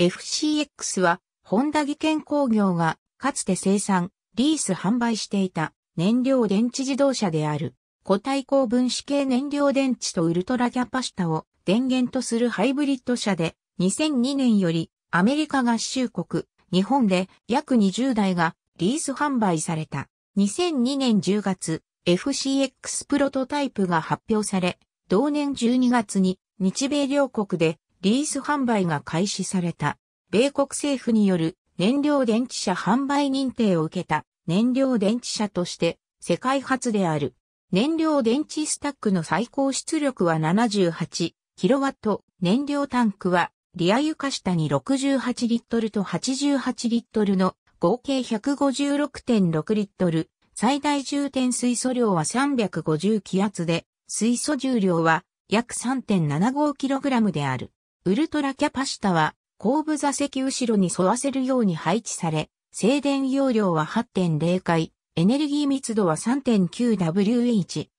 FCX は、ホンダ技研工業が、かつて生産、リース販売していた燃料電池自動車である。固体高分子系燃料電池とウルトラキャパシタを電源とするハイブリッド車で、2002年よりアメリカ合衆国、日本で約20台がリース販売された。2002年10月、FCX プロトタイプが発表され、同年12月に日米両国でリース販売が開始された。米国政府による燃料電池車販売認定を受けた燃料電池車として世界初である。燃料電池スタックの最高出力は 78kW、燃料タンクはリア床下に68リットルと88リットルの合計156.6リットル、最大充填水素量は350気圧で、水素重量は約 3.75kg である。ウルトラキャパシタは後部座席後ろに沿わせるように配置され、静電容量は8.0回、エネルギー密度は 3.9Wh、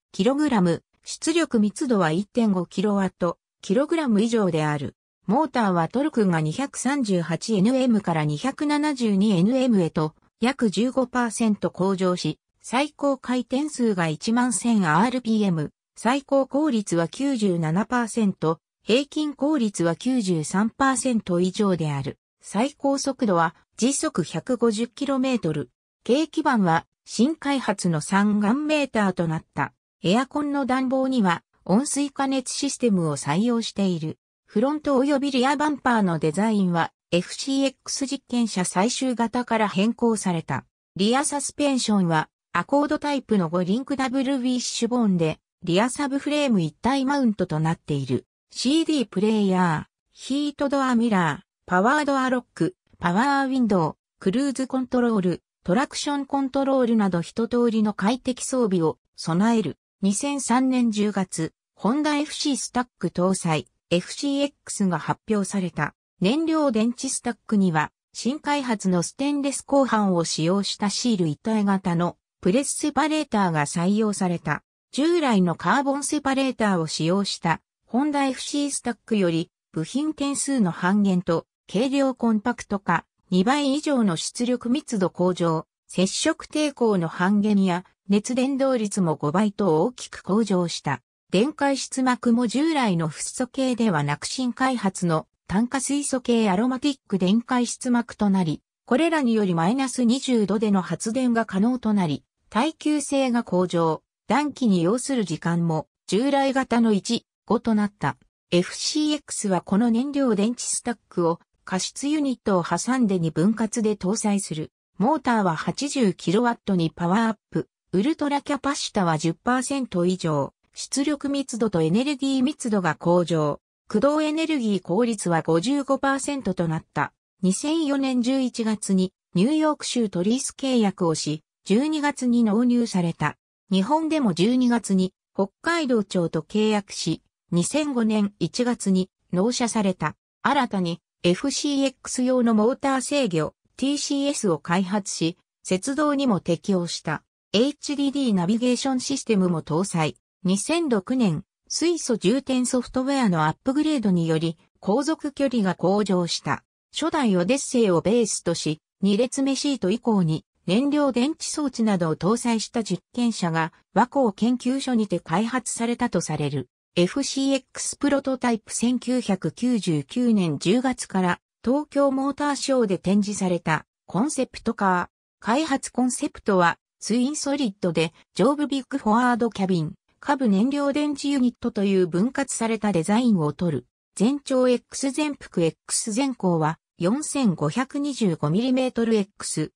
出力密度は 1.5kW、kg 以上である。モーターはトルクが 238Nm から 272Nm へと約15%向上し、最高回転数が1万 1000rpm、最高効率は97%、平均効率は93%以上である。最高速度は時速 150km。軽基板は新開発の3眼メーターとなった。エアコンの暖房には温水加熱システムを採用している。フロント及びリアバンパーのデザインは FCX 実験車最終型から変更された。リアサスペンションはアコードタイプの5リンクダブルウィッシュボーンでリアサブフレーム一体マウントとなっている。CD プレイヤー、ヒートドアミラー、パワードアロック、パワーウィンドウ、クルーズコントロール、トラクションコントロールなど一通りの快適装備を備える。2003年10月、ホンダ FC スタック搭載 FCX が発表された。燃料電池スタックには新開発のステンレス鋼板を使用したシール一体型のプレスセパレーターが採用された。従来のカーボンセパレーターを使用したホンダ FC スタックより部品点数の半減と軽量コンパクト化、2倍以上の出力密度向上、接触抵抗の半減や熱伝導率も5倍と大きく向上した。電解質膜も従来のフッ素系ではなく新開発の炭化水素系アロマティック電解質膜となり、これらによりマイナス20度での発電が可能となり、耐久性が向上、暖気に要する時間も従来型の1、となった。FCX はこの燃料電池スタックを加湿ユニットを挟んでに分割で搭載する。モーターは 80kW にパワーアップ。ウルトラキャパシタは10%以上。出力密度とエネルギー密度が向上。駆動エネルギー効率は55%となった。2004年11月にニューヨーク州トリース契約をし、12月に納入された。日本でも12月に北海道庁と契約し、2005年1月に納車された。新たに FCX 用のモーター制御 TCS を開発し、接道にも適用した HDD ナビゲーションシステムも搭載。2006年、水素充填ソフトウェアのアップグレードにより、航続距離が向上した。初代オデッセイをベースとし、2列目シート以降に燃料電池装置などを搭載した実験車が和光研究所にて開発されたとされる。FCX プロトタイプ1999年10月から東京モーターショーで展示されたコンセプトカー。開発コンセプトはツインソリッドで上部ビッグフォワードキャビン、下部燃料電池ユニットという分割されたデザインを取る。全長 X 全幅 X 全高は 4525mmX1、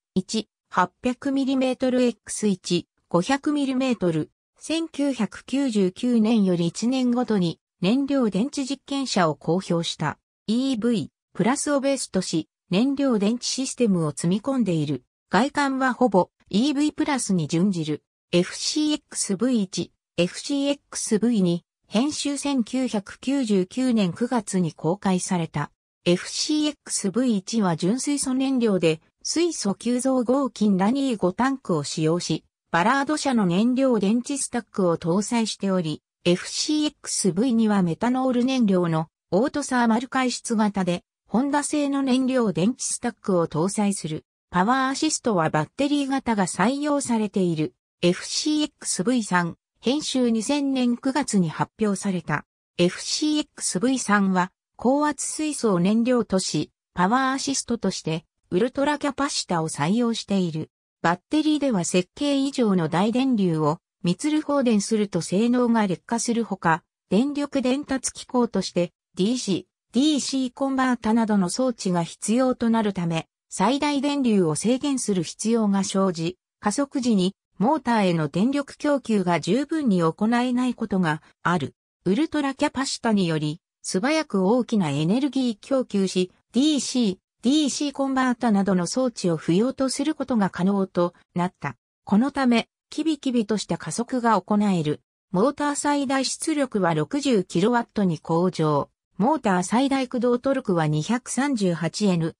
800mmX1、500mm 1999年より1年ごとに燃料電池実験車を公表した EV プラスをベースとし燃料電池システムを積み込んでいる。外観はほぼ EV プラスに準じる FCXV1、FCXV2 編集1999年9月に公開された。FCXV1 は純水素燃料で水素急増合金ラニー5タンクを使用し、バラード社の燃料電池スタックを搭載しており、FCXV にはメタノール燃料のオートサーマル回出型で、ホンダ製の燃料電池スタックを搭載する。パワーアシストはバッテリー型が採用されている。FCXV3 編集2000年9月に発表された。FCXV3 は高圧水素を燃料とし、パワーアシストとしてウルトラキャパシタを採用している。バッテリーでは設計以上の大電流を密流放電すると性能が劣化するほか、電力伝達機構として DC、DC コンバータなどの装置が必要となるため、最大電流を制限する必要が生じ、加速時にモーターへの電力供給が十分に行えないことがある。ウルトラキャパシタにより、素早く大きなエネルギー供給し、DC、DC コンバータなどの装置を不要とすることが可能となった。このため、キビキビとした加速が行える。モーター最大出力は 60kW に向上。モーター最大駆動トルクは 238Nm。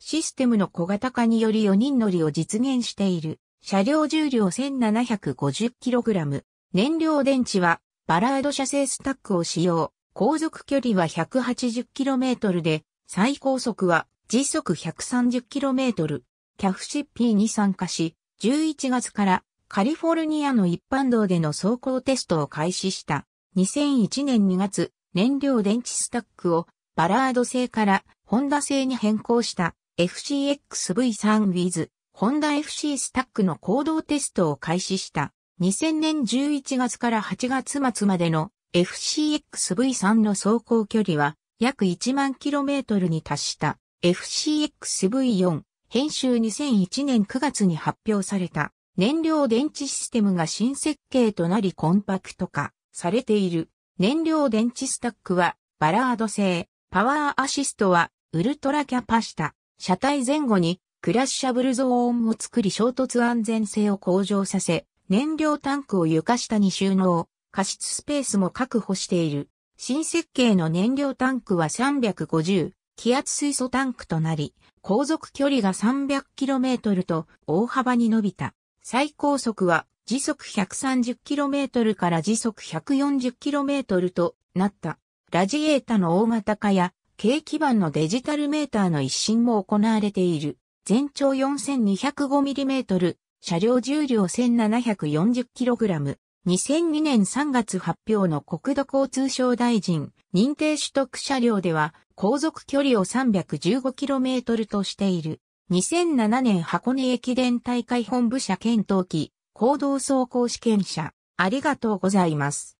システムの小型化により4人乗りを実現している。車両重量 1750kg。燃料電池はバラード車製スタックを使用。航続距離は 180km で、最高速は時速 130km、キャフシッピーに参加し、11月からカリフォルニアの一般道での走行テストを開始した。2001年2月、燃料電池スタックをバラード製からホンダ製に変更した FCXV3 with ホンダ FC スタックの行動テストを開始した。2000年11月から8月末までの FCXV3 の走行距離は約1万 km に達した。FCXV4 編集2001年9月に発表された燃料電池システムが新設計となりコンパクト化されている燃料電池スタックはバラード製、パワーアシストはウルトラキャパシタ、車体前後にクラッシャブルゾーンを作り衝突安全性を向上させ、燃料タンクを床下に収納、加湿スペースも確保している。新設計の燃料タンクは350、気圧水素タンクとなり、航続距離が 300km と大幅に伸びた。最高速は時速 130km から時速 140km となった。ラジエータの大型化や、軽基板のデジタルメーターの一新も行われている。全長 4205mm、車両重量 1740kg。2002年3月発表の国土交通省大臣、認定取得車両では、航続距離を 315km としている。2007年箱根駅伝大会本部車検討機、行動走行試験車。ありがとうございます。